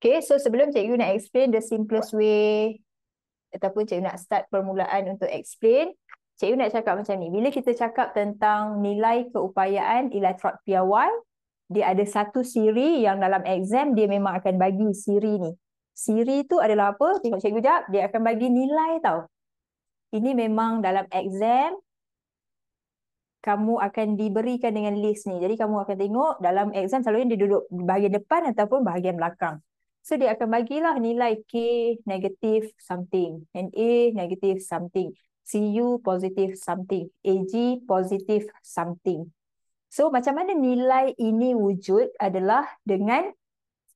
Okay, so sebelum cikgu nak explain the simplest way ataupun cikgu nak start permulaan untuk explain, cikgu nak cakap macam ni. Bila kita cakap tentang nilai keupayaan elektrod piawai, dia ada satu siri yang dalam exam dia memang akan bagi siri ni. Siri tu adalah apa? Tengok cikgu jap, dia akan bagi nilai tau. Ini memang dalam exam, kamu akan diberikan dengan list ni. Jadi kamu akan tengok dalam exam selalunya dia duduk bahagian depan ataupun bahagian belakang. So dia akan bagilah nilai K negative something, NA negative something, CU positive something, AG positive something. So macam mana nilai ini wujud adalah dengan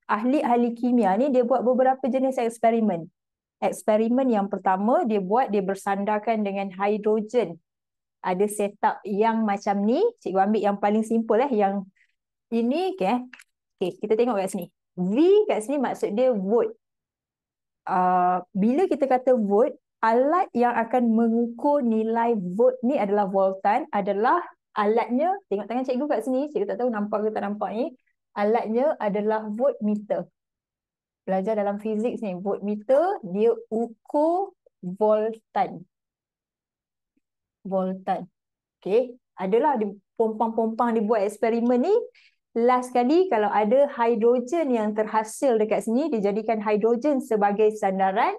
ahli-ahli kimia ni dia buat beberapa jenis eksperimen. Eksperimen yang pertama dia buat dia bersandarkan dengan hidrogen. Ada setup yang macam ni. Cikgu ambil yang paling simple eh yang ini okay. Eh. Okay, kita tengok kat sini. V kat sini maksud dia vote. Uh, bila kita kata vote, alat yang akan mengukur nilai vote ni adalah voltan adalah alatnya, tengok tangan cikgu kat sini, cikgu tak tahu nampak ke tak nampak ni, alatnya adalah voltmeter. Belajar dalam fizik ni, voltmeter dia ukur voltan. Voltan. Okay. Adalah pompang-pompang dia buat eksperimen ni, Last kali kalau ada hidrogen yang terhasil dekat sini dijadikan hidrogen sebagai sandaran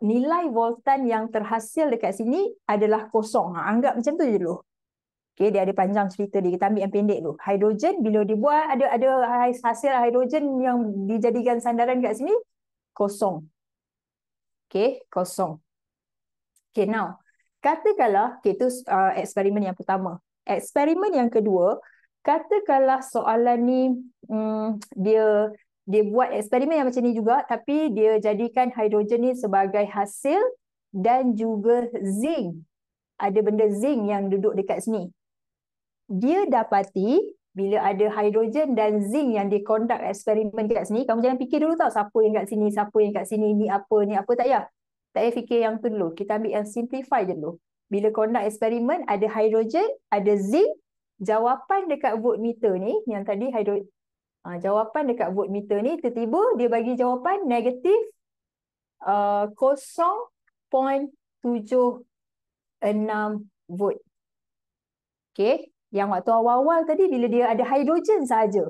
nilai voltan yang terhasil dekat sini adalah kosong. Ha, anggap macam tu je dulu. Okay, dia ada panjang cerita dia. Kita ambil yang pendek dulu. Hidrogen bila dibuat ada ada hasil hidrogen yang dijadikan sandaran dekat sini kosong. Okay, kosong. Okay, now. Katakanlah, okay, itu uh, eksperimen yang pertama. Eksperimen yang kedua, katakanlah soalan ni um, dia dia buat eksperimen yang macam ni juga tapi dia jadikan hidrogen ni sebagai hasil dan juga zinc ada benda zinc yang duduk dekat sini dia dapati bila ada hidrogen dan zinc yang dia dikonduk eksperimen dekat sini kamu jangan fikir dulu tau siapa yang kat sini siapa yang kat sini ni apa ni apa tak ya tak payah fikir yang tu dulu kita ambil yang simplify je dulu bila kau eksperimen ada hidrogen ada zinc jawapan dekat vote meter ni yang tadi hidro, uh, ha, jawapan dekat vote meter ni tiba-tiba dia bagi jawapan negatif uh, 0.76 volt. Okay. Yang waktu awal-awal tadi bila dia ada hidrogen saja,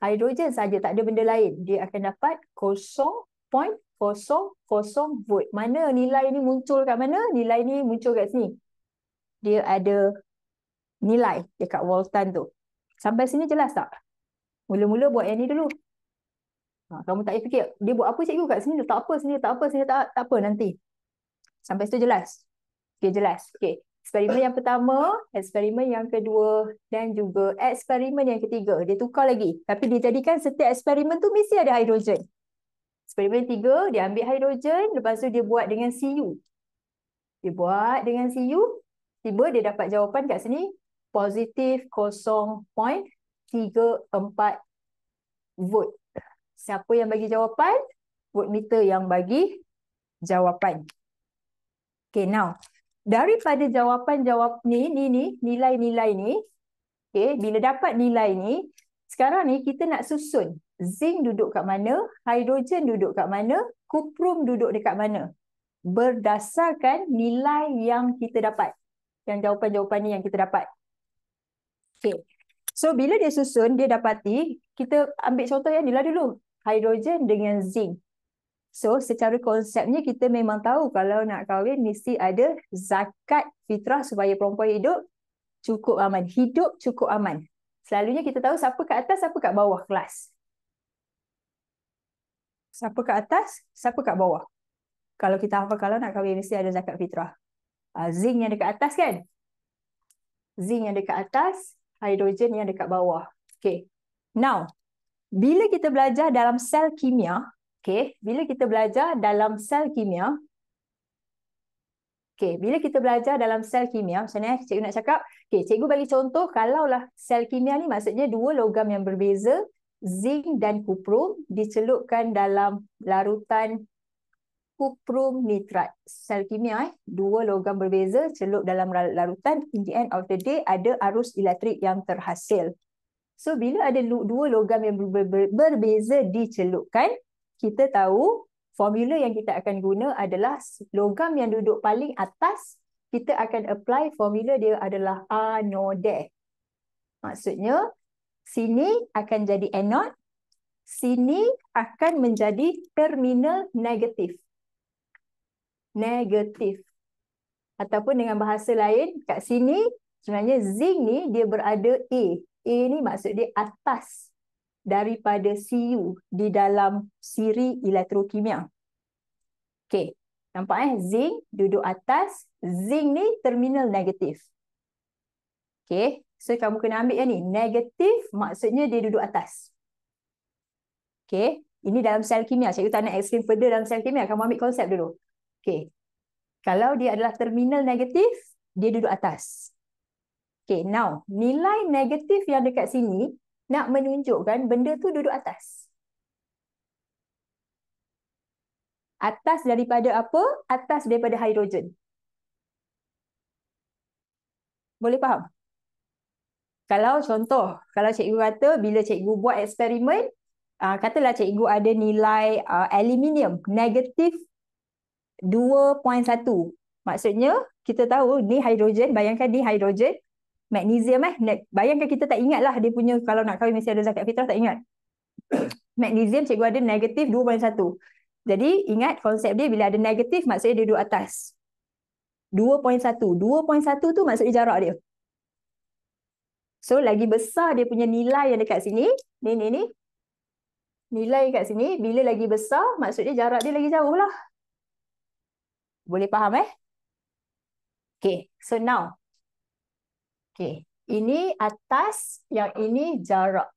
Hidrogen saja tak ada benda lain. Dia akan dapat 0.00 volt. Mana nilai ni muncul kat mana? Nilai ni muncul kat sini. Dia ada nilai dekat Walton tu. Sampai sini jelas tak? Mula-mula buat yang ni dulu. Ha, kamu tak payah fikir, dia buat apa cikgu kat sini? Tak apa sini, tak apa sini, tak, tak apa nanti. Sampai situ jelas? Okay jelas. Okey. Eksperimen yang pertama, eksperimen yang kedua dan juga eksperimen yang ketiga. Dia tukar lagi. Tapi dia jadikan setiap eksperimen tu mesti ada hidrogen. Eksperimen tiga, dia ambil hidrogen. Lepas tu dia buat dengan CU. Dia buat dengan CU. Tiba dia dapat jawapan kat sini positif 0.34 volt. Siapa yang bagi jawapan? Voltmeter yang bagi jawapan. Okay, now. Daripada jawapan-jawap ni, ni, ni, nilai-nilai ni. Okay, bila dapat nilai ni, sekarang ni kita nak susun. Zinc duduk kat mana, hidrogen duduk kat mana, kuprum duduk dekat mana. Berdasarkan nilai yang kita dapat. Yang jawapan-jawapan ni yang kita dapat. Okay. So bila dia susun, dia dapati, kita ambil contoh yang inilah dulu. Hidrogen dengan zinc. So secara konsepnya kita memang tahu kalau nak kahwin mesti ada zakat fitrah supaya perempuan hidup cukup aman. Hidup cukup aman. Selalunya kita tahu siapa kat atas, siapa kat bawah kelas. Siapa kat atas, siapa kat bawah. Kalau kita hafal kalau nak kahwin mesti ada zakat fitrah. Ah, zinc yang dekat atas kan? Zinc yang dekat atas hidrogen yang dekat bawah. Okay. Now, bila kita belajar dalam sel kimia, okay, bila kita belajar dalam sel kimia, okay, bila kita belajar dalam sel kimia, misalnya eh, cikgu nak cakap, okay, cikgu bagi contoh, kalaulah sel kimia ni maksudnya dua logam yang berbeza, zinc dan kuprum, dicelupkan dalam larutan cuprum nitrat sel kimia eh dua logam berbeza celup dalam larutan in the end of the day ada arus elektrik yang terhasil so bila ada dua logam yang berbeza dicelupkan kita tahu formula yang kita akan guna adalah logam yang duduk paling atas kita akan apply formula dia adalah anode maksudnya sini akan jadi anode sini akan menjadi terminal negatif negatif. Ataupun dengan bahasa lain, kat sini sebenarnya zinc ni dia berada A. A ni maksud dia atas daripada Cu di dalam siri elektrokimia. Okey, nampak eh zinc duduk atas, zinc ni terminal negatif. Okey, so kamu kena ambil yang ni, negatif maksudnya dia duduk atas. Okey, ini dalam sel kimia. Cikgu tak nak explain further dalam sel kimia, kamu ambil konsep dulu. Okay, Kalau dia adalah terminal negatif, dia duduk atas. Okay, now nilai negatif yang dekat sini nak menunjukkan benda tu duduk atas. Atas daripada apa? Atas daripada hidrogen. Boleh faham? Kalau contoh, kalau cikgu kata bila cikgu buat eksperimen, ah, katalah cikgu ada nilai ah, aluminium negatif 2.1. Maksudnya kita tahu ni hidrogen, bayangkan ni hidrogen, magnesium eh. Bayangkan kita tak ingat lah dia punya kalau nak kahwin mesti ada zakat fitrah tak ingat. magnesium cikgu ada negatif 2.1. Jadi ingat konsep dia bila ada negatif maksudnya dia duduk atas. 2.1. 2.1 tu maksudnya jarak dia. So lagi besar dia punya nilai yang dekat sini. Ni ni ni. Nilai kat sini bila lagi besar maksudnya jarak dia lagi jauh lah. Boleh faham eh? Okay, so now. Okay, ini atas, yang ini jarak.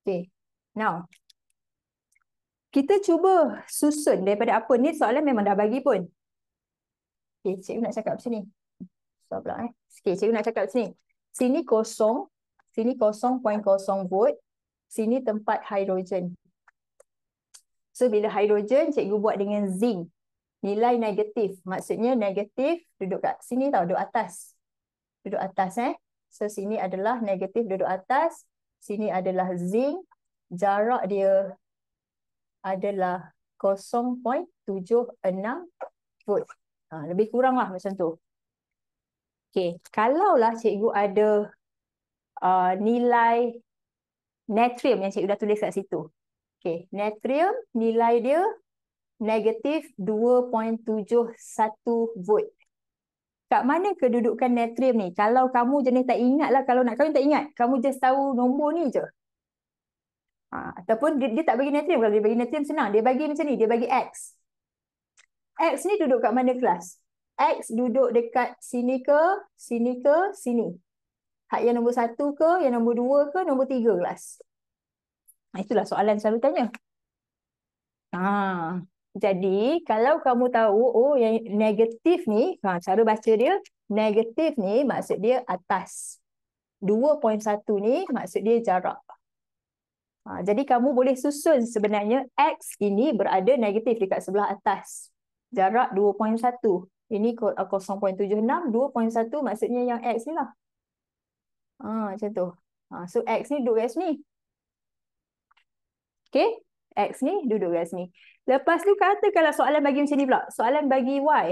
Okay, now. Kita cuba susun daripada apa ni, soalan memang dah bagi pun. Okay, cikgu nak cakap sini ni. pula, eh. Okay, cikgu nak cakap sini Sini kosong, sini kosong, point kosong volt. Sini tempat hidrogen. So, bila hidrogen, cikgu buat dengan zinc nilai negatif. Maksudnya negatif duduk kat sini tau, duduk atas. Duduk atas eh. So sini adalah negatif duduk atas. Sini adalah zinc. Jarak dia adalah 0.76 volt. Ha, lebih kurang lah macam tu. Okay. Kalaulah cikgu ada uh, nilai natrium yang cikgu dah tulis kat situ. Okay. Natrium nilai dia negatif 2.71 volt. Kat mana kedudukan natrium ni? Kalau kamu jenis tak ingat lah, kalau nak kamu tak ingat, kamu just tahu nombor ni je. Ha, ataupun dia, dia tak bagi natrium, kalau dia bagi natrium senang, dia bagi macam ni, dia bagi X. X ni duduk kat mana kelas? X duduk dekat sini ke, sini ke, sini. Hak yang nombor satu ke, yang nombor dua ke, nombor tiga kelas. Itulah soalan selalu tanya. Ah, jadi kalau kamu tahu oh yang negatif ni, ha, cara baca dia negatif ni maksud dia atas. 2.1 ni maksud dia jarak. Ha, jadi kamu boleh susun sebenarnya x ini berada negatif dekat sebelah atas. Jarak 2.1. Ini 0.76, 2.1 uh, maksudnya yang x ni lah. Ha, macam tu. Ha, so x ni duduk kat sini. Okay. X ni duduk kat sini. Lepas tu kata kalau soalan bagi macam ni pula. Soalan bagi Y.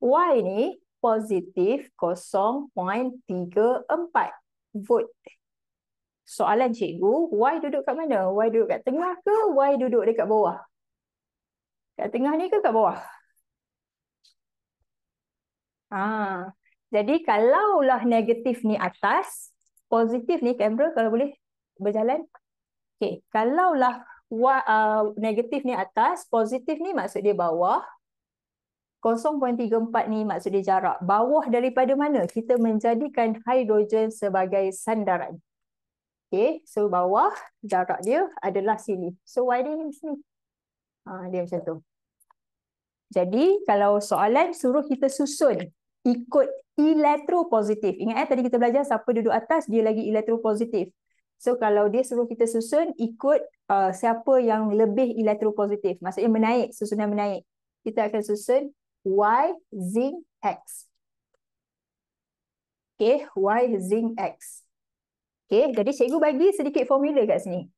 Y ni positif 0.34 volt. Soalan cikgu, Y duduk kat mana? Y duduk kat tengah ke Y duduk dekat bawah? Kat tengah ni ke kat bawah? Ah, Jadi kalaulah negatif ni atas, positif ni kamera kalau boleh berjalan. Okay, kalaulah uh, negatif ni atas, positif ni maksud dia bawah. 0.34 ni maksud dia jarak. Bawah daripada mana? Kita menjadikan hidrogen sebagai sandaran. Okay, so bawah jarak dia adalah sini. So why dia sini? Ha, dia macam tu. Jadi kalau soalan suruh kita susun ikut elektropositif. Ingat eh, tadi kita belajar siapa duduk atas dia lagi elektropositif. So kalau dia suruh kita susun ikut uh, siapa yang lebih elektropositif, maksudnya menaik, susunan menaik. Kita akan susun Y, Zinc, X. Okay, Y, Zinc, X. Okay, jadi cikgu bagi sedikit formula kat sini.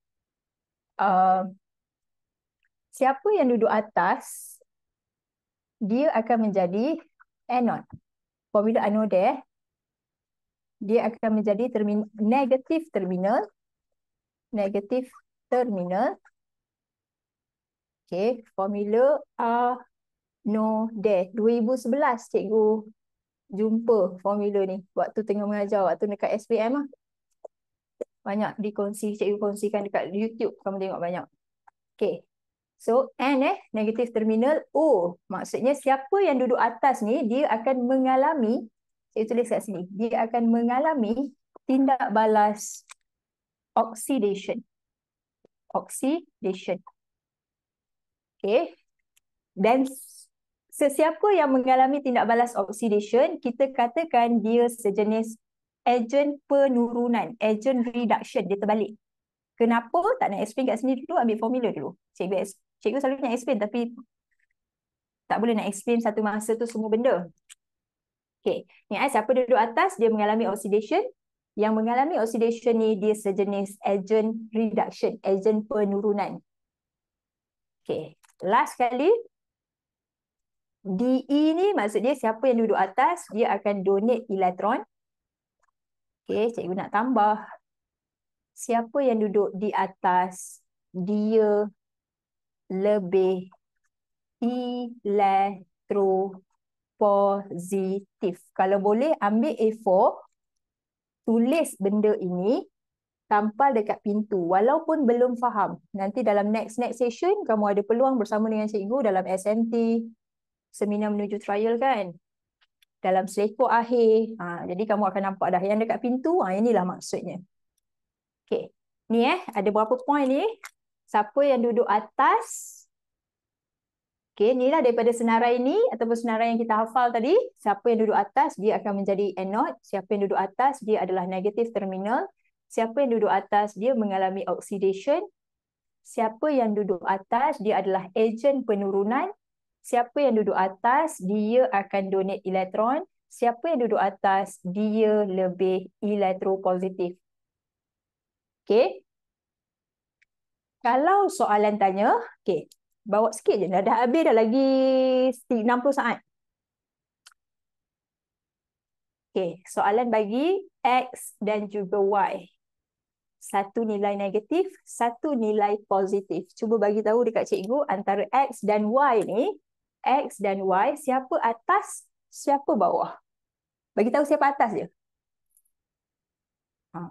Uh, siapa yang duduk atas, dia akan menjadi anode. Formula anode, eh dia akan menjadi termin negatif terminal. Negatif terminal. Okey, formula A no deh. 2011 cikgu jumpa formula ni. Waktu tengah mengajar, waktu dekat SPM lah. Banyak dikongsi, cikgu kongsikan dekat YouTube. Kamu tengok banyak. Okey. So N eh, negatif terminal O. Maksudnya siapa yang duduk atas ni, dia akan mengalami saya tulis kat sini. Dia akan mengalami tindak balas oxidation. Oxidation. Okay. Dan sesiapa yang mengalami tindak balas oxidation, kita katakan dia sejenis agen penurunan, agen reduction, dia terbalik. Kenapa? Tak nak explain kat sini dulu, ambil formula dulu. Cikgu, cikgu selalu nak explain tapi tak boleh nak explain satu masa tu semua benda. Okay. Ni eh, siapa duduk atas, dia mengalami oxidation. Yang mengalami oxidation ni, dia sejenis agent reduction, agent penurunan. Okay. Last kali, DE ni maksud dia siapa yang duduk atas, dia akan donate elektron. Okay, cikgu nak tambah. Siapa yang duduk di atas, dia lebih elektron positif. Kalau boleh ambil A4, tulis benda ini, tampal dekat pintu walaupun belum faham. Nanti dalam next next session kamu ada peluang bersama dengan cikgu dalam SMT seminar menuju trial kan. Dalam selekok akhir. Ha, jadi kamu akan nampak dah yang dekat pintu. Ha, inilah maksudnya. Okay. Ni eh. Ada berapa point ni? Siapa yang duduk atas Okay, ni lah daripada senarai ini ataupun senarai yang kita hafal tadi. Siapa yang duduk atas, dia akan menjadi anode. Siapa yang duduk atas, dia adalah negatif terminal. Siapa yang duduk atas, dia mengalami oxidation. Siapa yang duduk atas, dia adalah agent penurunan. Siapa yang duduk atas, dia akan donate elektron. Siapa yang duduk atas, dia lebih elektropositif. Okay. Kalau soalan tanya, okay bawa sikit je dah, dah habis dah lagi 60 saat. Okay, soalan bagi x dan juga y. Satu nilai negatif, satu nilai positif. Cuba bagi tahu dekat cikgu antara x dan y ni, x dan y siapa atas, siapa bawah. Bagi tahu siapa atas je. Ha.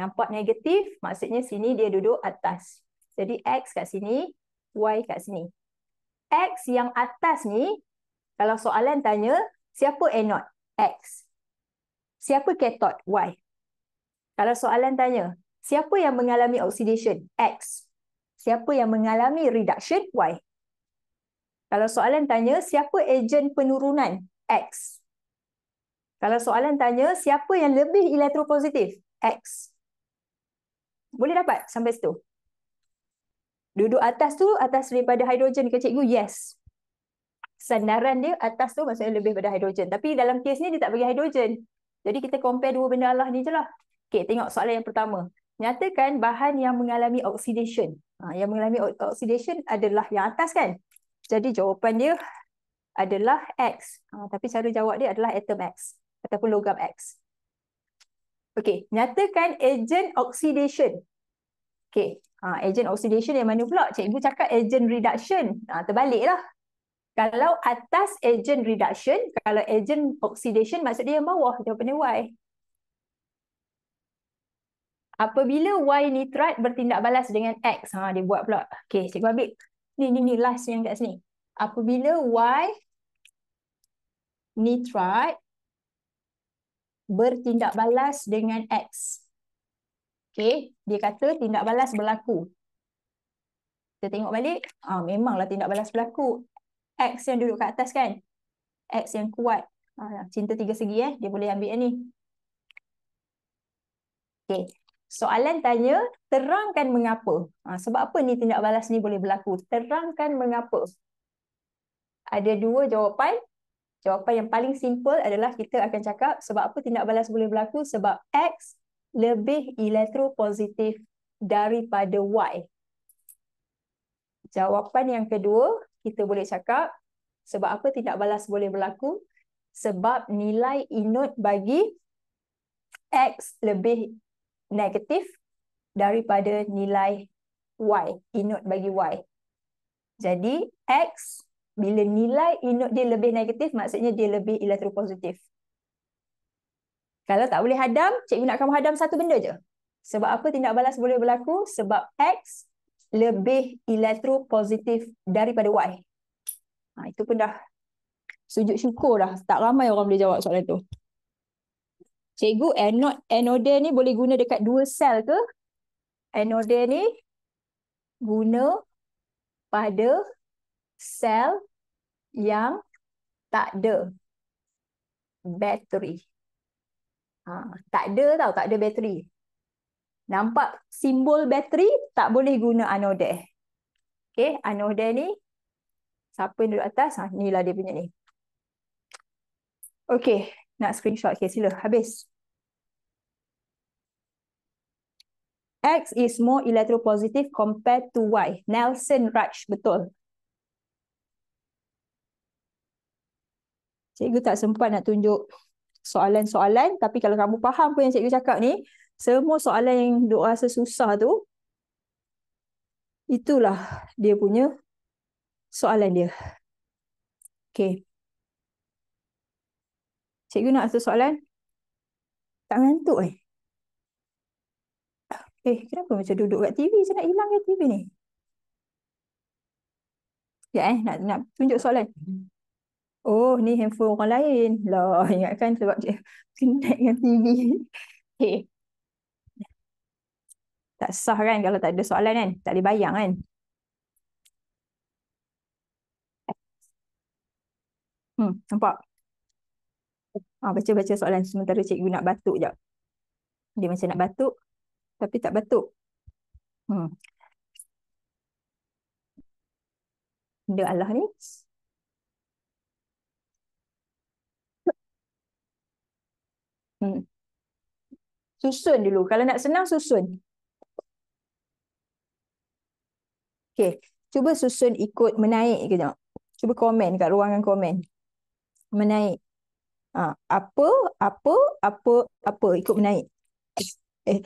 Nampak negatif, maksudnya sini dia duduk atas. Jadi X kat sini, Y kat sini. X yang atas ni, kalau soalan tanya, siapa anod? X. Siapa ketod? Y. Kalau soalan tanya, siapa yang mengalami oxidation? X. Siapa yang mengalami reduction? Y. Kalau soalan tanya, siapa ejen penurunan? X. Kalau soalan tanya, siapa yang lebih elektropositif? X. Boleh dapat sampai situ? Duduk atas tu atas daripada hidrogen ke cikgu? Yes. Sandaran dia atas tu maksudnya lebih pada hidrogen. Tapi dalam kes ni dia tak bagi hidrogen. Jadi kita compare dua benda Allah ni je lah. Okay, tengok soalan yang pertama. Nyatakan bahan yang mengalami oxidation. Ha, yang mengalami oxidation adalah yang atas kan? Jadi jawapan dia adalah X. Ha, tapi cara jawab dia adalah atom X. Ataupun logam X. Okay, nyatakan agent oxidation. Okay, uh, ha, agent oxidation yang mana pula? Cikgu cakap agent reduction. Ha, terbalik lah. Kalau atas agent reduction, kalau agent oxidation maksud dia yang bawah. Jawapannya Y. Apabila Y nitrite bertindak balas dengan X. Ha, dia buat pula. Okay, cikgu ambil. Ni, ni, ni last yang kat sini. Apabila Y nitrite bertindak balas dengan X. Okay, dia kata tindak balas berlaku. Kita tengok balik, ah memanglah tindak balas berlaku. X yang duduk kat atas kan? X yang kuat. Ah, cinta tiga segi eh, dia boleh ambil ni. Okay, soalan tanya, terangkan mengapa? Ah, sebab apa ni tindak balas ni boleh berlaku? Terangkan mengapa? Ada dua jawapan. Jawapan yang paling simple adalah kita akan cakap sebab apa tindak balas boleh berlaku? Sebab X lebih elektropositif daripada Y? Jawapan yang kedua, kita boleh cakap sebab apa tidak balas boleh berlaku? Sebab nilai inut bagi X lebih negatif daripada nilai Y, inut bagi Y. Jadi X bila nilai inut dia lebih negatif maksudnya dia lebih elektropositif. Kalau tak boleh hadam, cikgu nak kamu hadam satu benda je. Sebab apa tindak balas boleh berlaku? Sebab X lebih elektropositif daripada Y. Ha, itu pun dah sujud syukur dah. Tak ramai orang boleh jawab soalan tu. Cikgu, anode ni boleh guna dekat dua sel ke? Anode ni guna pada sel yang tak ada bateri. Ha, tak ada tau, tak ada bateri. Nampak simbol bateri, tak boleh guna anode. Okay, anode ni, siapa yang duduk atas, ha, ni lah dia punya ni. Okay, nak screenshot. Okay, sila, habis. X is more electropositive compared to Y. Nelson Raj, betul. Cikgu tak sempat nak tunjuk soalan-soalan tapi kalau kamu faham apa yang cikgu cakap ni semua soalan yang duk rasa susah tu itulah dia punya soalan dia okey cikgu nak ada soalan tak ngantuk eh eh kenapa macam duduk kat TV saya nak hilang kat TV ni ya eh nak nak tunjuk soalan hmm oh ni handphone orang lain. Lah kan sebab dia connect dengan TV. Okay. Tak sah kan kalau tak ada soalan kan? Tak boleh bayang kan? Hmm, nampak? Ah, baca-baca soalan sementara cikgu nak batuk jap. Dia macam nak batuk tapi tak batuk. Hmm. Benda Allah ni Hmm. Susun dulu. Kalau nak senang, susun. Okay. Cuba susun ikut menaik ke tengok. Cuba komen kat ruangan komen. Menaik. Ha. Apa, apa, apa, apa. Ikut menaik. Eh.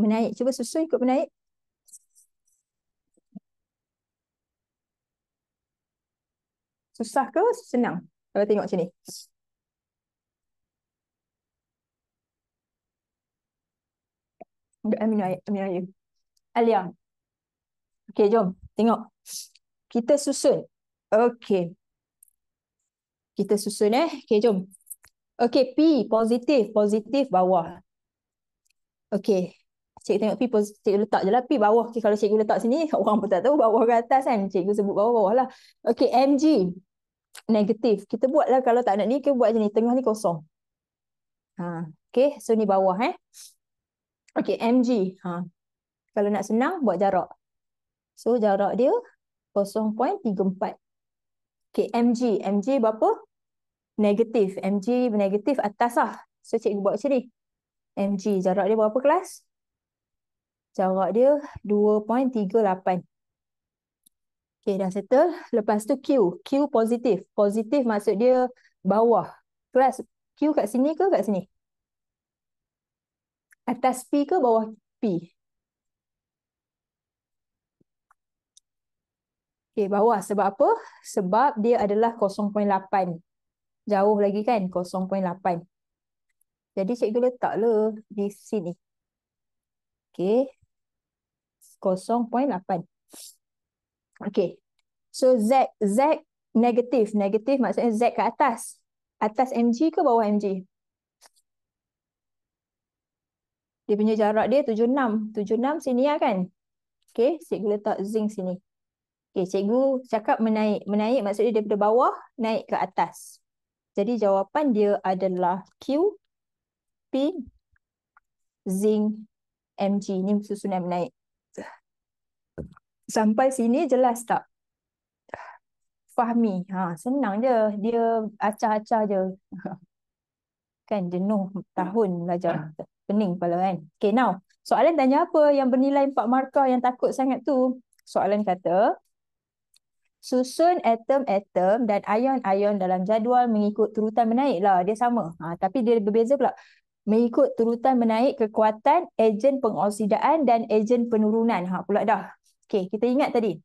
Menaik. Cuba susun ikut menaik. Susah ke senang? Kalau tengok sini. Ambil, ambil, ambil, ambil, ambil. Alia. Okey, jom. Tengok. Kita susun. Okey. Kita susun eh. Okey, jom. Okey, P positif. Positif bawah. Okey. Cikgu tengok P positif. Cikgu letak je lah. P bawah. Okay, kalau cikgu letak sini, orang pun tak tahu. Bawah ke atas kan. Cikgu sebut bawah-bawah lah. Okey, MG negatif. Kita buatlah kalau tak nak ni, kita buat je ni. Tengah ni kosong. Ha. Okay, so ni bawah eh. Okay, MG. Ha. Kalau nak senang, buat jarak. So jarak dia 0.34. Okay, MG. MG berapa? Negatif. MG negatif atas lah. So cikgu buat macam ni. MG, jarak dia berapa kelas? Jarak dia 2.38. Okay, dah settle. Lepas tu Q. Q positif. Positif maksud dia bawah. Kelas Q kat sini ke kat sini? Atas P ke bawah P? Okay, bawah. Sebab apa? Sebab dia adalah 0.8. Jauh lagi kan? 0.8. Jadi cikgu letaklah di sini. Okay. 0.8. Okay. So Z, Z negatif. Negatif maksudnya Z ke atas. Atas mg ke bawah mg? Dia punya jarak dia 76. 76 sini lah kan? Okay. Cikgu letak zinc sini. Okay. Cikgu cakap menaik. Menaik maksudnya daripada bawah naik ke atas. Jadi jawapan dia adalah Q, P, zinc, mg. Ini susunan menaik sampai sini jelas tak? Fahmi. Ha, senang je. Dia acah-acah je. kan jenuh tahun belajar. Pening kepala kan. Okay now. Soalan tanya apa yang bernilai 4 markah yang takut sangat tu? Soalan kata. Susun atom-atom dan ion-ion dalam jadual mengikut turutan menaik lah. Dia sama. Ha, tapi dia berbeza pula. Mengikut turutan menaik kekuatan, ejen pengoksidaan dan ejen penurunan. Ha, pula dah. Okay, kita ingat tadi.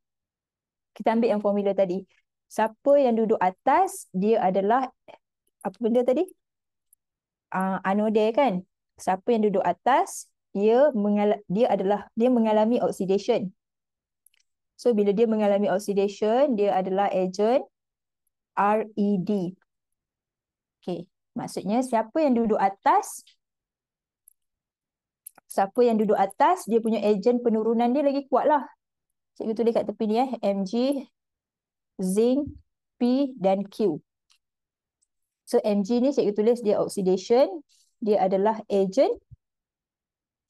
Kita ambil yang formula tadi. Siapa yang duduk atas, dia adalah... Apa benda tadi? Uh, anode kan? Siapa yang duduk atas, dia mengal dia adalah dia mengalami oxidation. So, bila dia mengalami oxidation, dia adalah agent RED. Okay, maksudnya siapa yang duduk atas... Siapa yang duduk atas, dia punya agent penurunan dia lagi kuat lah. Cikgu tulis kat tepi ni eh. Mg, zinc, P dan Q. So Mg ni cikgu tulis dia oxidation. Dia adalah agent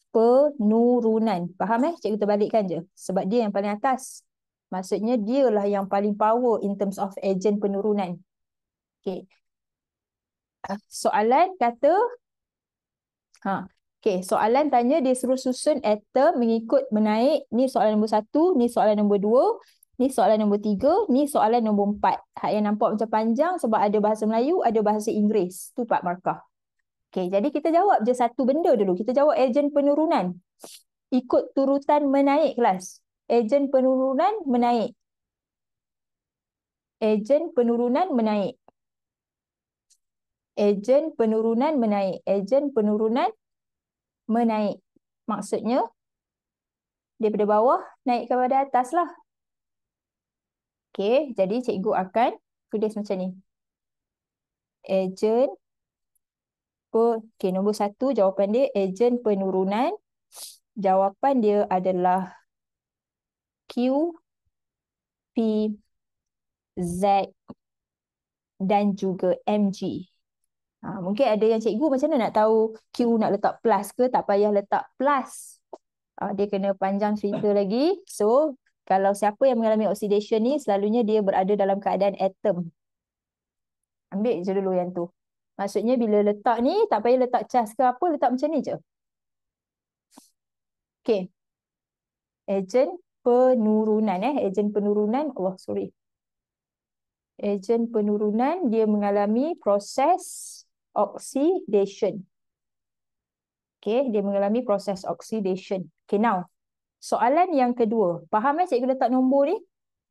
penurunan. Faham eh? Cikgu terbalikkan je. Sebab dia yang paling atas. Maksudnya dia lah yang paling power in terms of agent penurunan. Okay. Soalan kata ha, Okay, soalan tanya dia suruh susun atom mengikut menaik. Ni soalan nombor satu, ni soalan nombor dua, ni soalan nombor tiga, ni soalan nombor empat. Hak yang nampak macam panjang sebab ada bahasa Melayu, ada bahasa Inggeris. Tu Pak markah. Okay, jadi kita jawab je satu benda dulu. Kita jawab ejen penurunan. Ikut turutan menaik kelas. Ejen penurunan menaik. Ejen penurunan menaik. Ejen penurunan menaik. Ejen penurunan menaik. Maksudnya, daripada bawah naik kepada atas lah. Okay, jadi cikgu akan tulis macam ni. Agent, okay, nombor satu jawapan dia, agent penurunan. Jawapan dia adalah Q, P, Z dan juga MG. Ha, mungkin ada yang cikgu macam mana nak tahu Q nak letak plus ke tak payah letak plus. Ha, dia kena panjang cerita lagi. So kalau siapa yang mengalami oxidation ni selalunya dia berada dalam keadaan atom. Ambil je dulu yang tu. Maksudnya bila letak ni tak payah letak charge ke apa letak macam ni je. Okay. Agent penurunan eh. Agent penurunan. Allah sorry. Agent penurunan dia mengalami proses oxidation. Okay, dia mengalami proses oxidation. Okay, now. Soalan yang kedua. Faham kan cikgu letak nombor ni?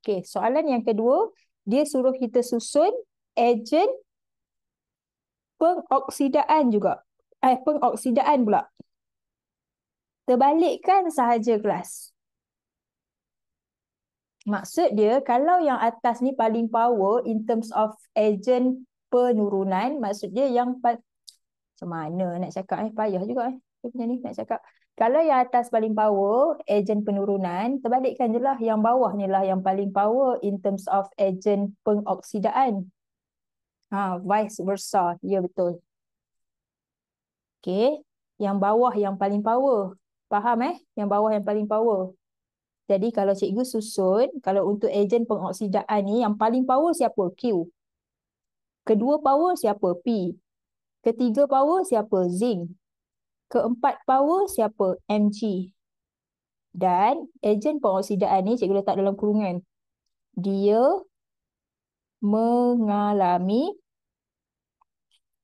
Okay, soalan yang kedua. Dia suruh kita susun agent pengoksidaan juga. Eh, pengoksidaan pula. Terbalikkan sahaja kelas. Maksud dia, kalau yang atas ni paling power in terms of agent penurunan maksudnya yang macam mana nak cakap eh payah juga eh punya ni nak cakap kalau yang atas paling power agent penurunan terbalikkan jelah yang bawah ni lah yang paling power in terms of agent pengoksidaan ha vice versa ya betul okey yang bawah yang paling power faham eh yang bawah yang paling power jadi kalau cikgu susun kalau untuk agent pengoksidaan ni yang paling power siapa Q Kedua power siapa? P. Ketiga power siapa? Zinc. Keempat power siapa? Mg. Dan ejen pengoksidaan ni cikgu letak dalam kurungan. Dia mengalami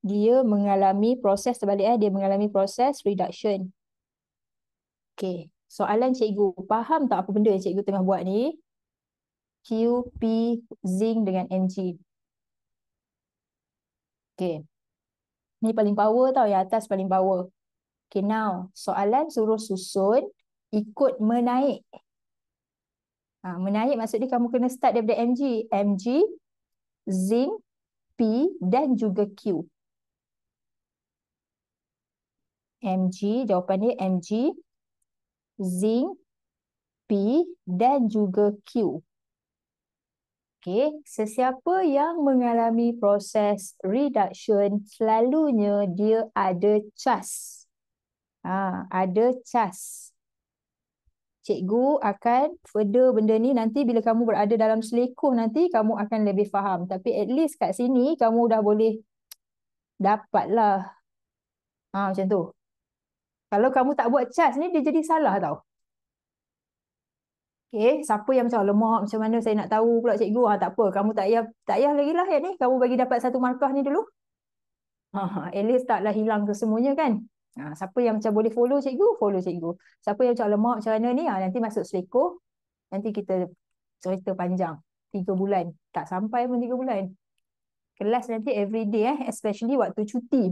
dia mengalami proses terbalik eh dia mengalami proses reduction. Okay, soalan cikgu, faham tak apa benda yang cikgu tengah buat ni? Q, P, zinc dengan Mg. Okay. Ni paling power tau, yang atas paling power. Okay, now. Soalan suruh susun ikut menaik. Ha, menaik maksudnya kamu kena start daripada MG. MG, zinc, P dan juga Q. MG, jawapan dia MG, zinc, P dan juga Q. Okay, sesiapa yang mengalami proses reduction selalunya dia ada cas. Ha, ada cas. Cikgu akan further benda ni nanti bila kamu berada dalam selekoh nanti kamu akan lebih faham. Tapi at least kat sini kamu dah boleh dapatlah. Ha, macam tu. Kalau kamu tak buat cas ni dia jadi salah tau. Okay, eh, siapa yang macam lemak macam mana saya nak tahu pula cikgu. Ha, tak apa, kamu tak payah, tak payah lagi lah yang ni. Eh. Kamu bagi dapat satu markah ni dulu. Ha, at least taklah hilang ke semuanya kan. Ha, siapa yang macam boleh follow cikgu, follow cikgu. Siapa yang macam lemak macam mana ni, ha, nanti masuk seleko. Nanti kita cerita panjang. Tiga bulan. Tak sampai pun tiga bulan. Kelas nanti everyday eh, especially waktu cuti.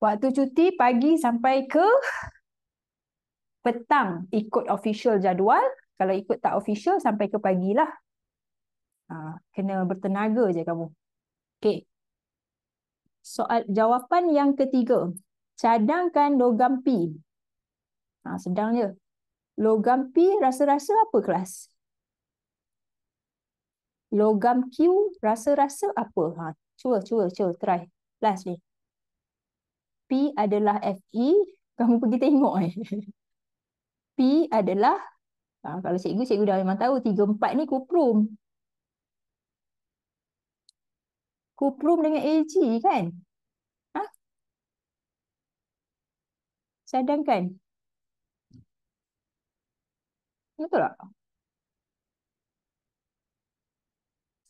Waktu cuti pagi sampai ke petang ikut official jadual. Kalau ikut tak official, sampai ke pagilah. Ha, kena bertenaga je kamu. Okay. Soal jawapan yang ketiga. Cadangkan logam P. Ha, sedang je. Logam P rasa-rasa apa kelas? Logam Q rasa-rasa apa? Ha, cuba, cuba, cuba. Try. Last ni. P adalah FE. Kamu pergi tengok eh. P adalah ha, kalau cikgu cikgu dah memang tahu 3 4 ni kuprum. Kuprum dengan AG kan? Ha? Sedangkan Betul tak?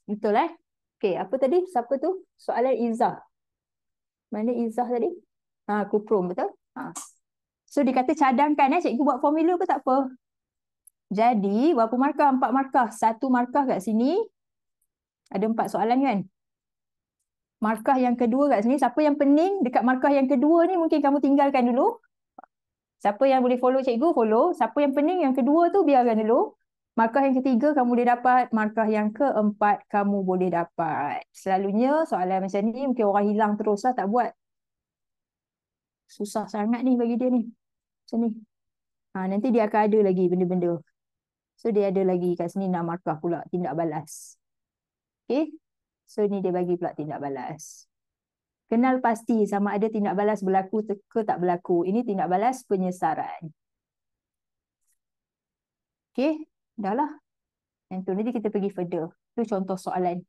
Betul eh? Okey, apa tadi? Siapa tu? Soalan Izzah. Mana Izzah tadi? Ha, kuprum betul? Ha. So dia kata cadangkan eh cikgu buat formula pun tak apa. Jadi berapa markah? Empat markah. Satu markah kat sini. Ada empat soalan kan? Markah yang kedua kat sini. Siapa yang pening dekat markah yang kedua ni mungkin kamu tinggalkan dulu. Siapa yang boleh follow cikgu, follow. Siapa yang pening yang kedua tu biarkan dulu. Markah yang ketiga kamu boleh dapat. Markah yang keempat kamu boleh dapat. Selalunya soalan macam ni mungkin orang hilang terus lah tak buat. Susah sangat ni bagi dia ni. Macam ni. Ha, nanti dia akan ada lagi benda-benda. So dia ada lagi kat sini nak markah pula tindak balas. Okay. So ni dia bagi pula tindak balas. Kenal pasti sama ada tindak balas berlaku ke tak berlaku. Ini tindak balas penyesaran. Okay. Dah lah. Yang tu nanti kita pergi further. Tu contoh soalan.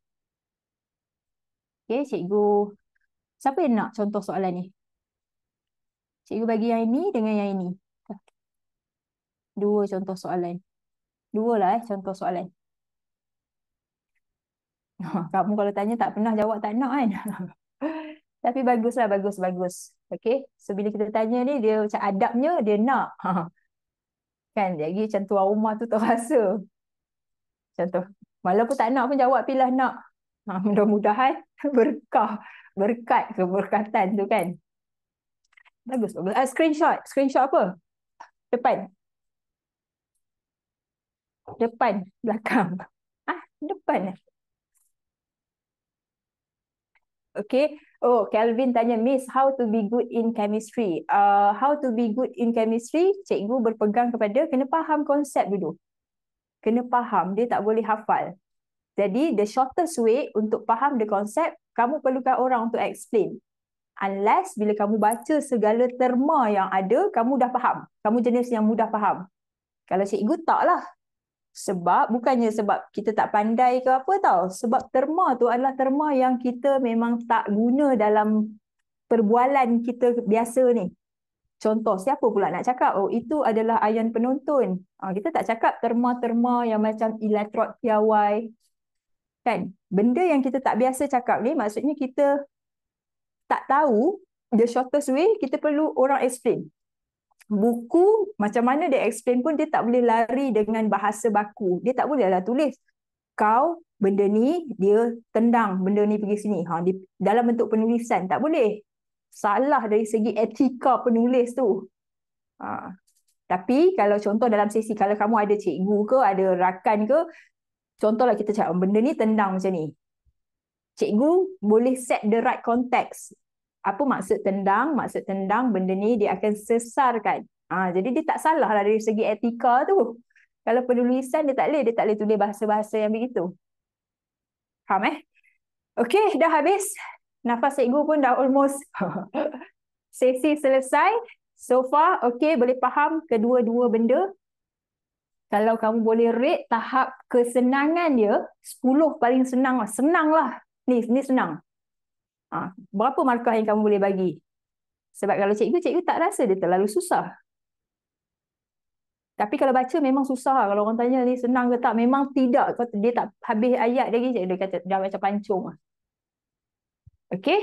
Okay cikgu. Siapa yang nak contoh soalan ni? Cikgu bagi yang ini dengan yang ini. Dua contoh soalan. Dua lah eh, contoh soalan. Kamu kalau tanya tak pernah jawab tak nak kan? Tapi bagus lah, bagus, bagus. Okay? So bila kita tanya ni, dia macam adabnya dia nak. kan? Jadi macam tuan rumah tu terasa. Contoh. aku tak nak pun jawab pilih nak. Mudah-mudahan berkah. Berkat keberkatan tu kan? Bagus, bagus. Uh, screenshot. Screenshot apa? Depan. Depan, belakang. Ah, depan. Okay. Oh, Kelvin tanya, Miss, how to be good in chemistry? Uh, how to be good in chemistry? Cikgu berpegang kepada, kena faham konsep dulu. Kena faham, dia tak boleh hafal. Jadi, the shortest way untuk faham the concept, kamu perlukan orang untuk explain unless bila kamu baca segala terma yang ada, kamu dah faham. Kamu jenis yang mudah faham. Kalau cikgu taklah. Sebab bukannya sebab kita tak pandai ke apa tau. Sebab terma tu adalah terma yang kita memang tak guna dalam perbualan kita biasa ni. Contoh siapa pula nak cakap oh itu adalah ayam penonton. Ha, kita tak cakap terma-terma yang macam elektrod piawai. Kan? Benda yang kita tak biasa cakap ni maksudnya kita tak tahu the shortest way kita perlu orang explain buku macam mana dia explain pun dia tak boleh lari dengan bahasa baku dia tak boleh lah tulis kau benda ni dia tendang benda ni pergi sini ha di, dalam bentuk penulisan tak boleh salah dari segi etika penulis tu ha tapi kalau contoh dalam sesi kalau kamu ada cikgu ke ada rakan ke contohlah kita cakap oh, benda ni tendang macam ni cikgu boleh set the right context. Apa maksud tendang? Maksud tendang benda ni dia akan sesarkan. Ha, jadi dia tak salah lah dari segi etika tu. Kalau penulisan dia tak boleh, dia tak boleh tulis bahasa-bahasa yang begitu. Faham eh? Okay, dah habis. Nafas cikgu pun dah almost sesi selesai. So far, okay boleh faham kedua-dua benda. Kalau kamu boleh rate tahap kesenangan dia, 10 paling senang lah. Senang lah ni ni senang. Ha, berapa markah yang kamu boleh bagi? Sebab kalau cikgu, cikgu tak rasa dia terlalu susah. Tapi kalau baca memang susah. Kalau orang tanya ni senang ke tak? Memang tidak. Dia tak habis ayat lagi. Dia kata dia macam pancung. Lah. Okey?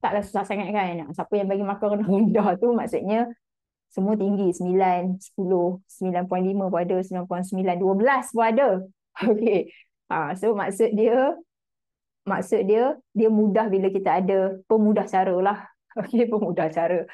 Taklah susah sangat kan? Siapa yang bagi markah rendah tu maksudnya semua tinggi. 9, 10, 9.5 pun ada. 9.9, 12 pun ada. Okey. Ha, so maksud dia maksud dia dia mudah bila kita ada pemudah cara lah okay pemudah cara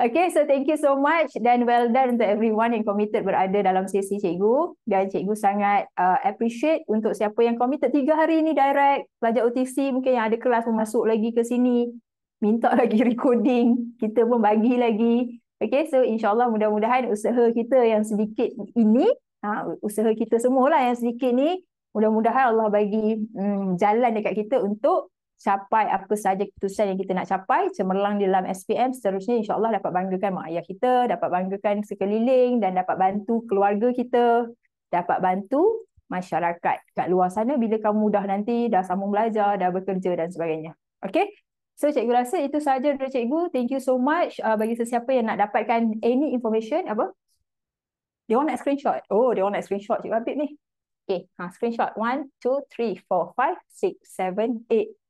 okay so thank you so much dan well done untuk everyone yang committed berada dalam sesi cikgu dan cikgu sangat uh, appreciate untuk siapa yang committed tiga hari ni direct pelajar OTC mungkin yang ada kelas pun masuk lagi ke sini minta lagi recording kita pun bagi lagi okay so insyaallah mudah-mudahan usaha kita yang sedikit ini uh, usaha kita semua lah yang sedikit ni mudah-mudahan Allah bagi hmm, jalan dekat kita untuk capai apa sahaja keputusan yang kita nak capai cemerlang dalam SPM seterusnya insyaAllah dapat banggakan mak ayah kita dapat banggakan sekeliling dan dapat bantu keluarga kita dapat bantu masyarakat kat luar sana bila kamu dah nanti dah sambung belajar dah bekerja dan sebagainya okay So cikgu rasa itu sahaja dari cikgu. Thank you so much uh, bagi sesiapa yang nak dapatkan any information. Apa? Dia orang nak screenshot. Oh, dia orang nak screenshot cikgu Habib ni. Okay, ha, screenshot. 1, 2, 3, 4, 5, 6, 7, 8.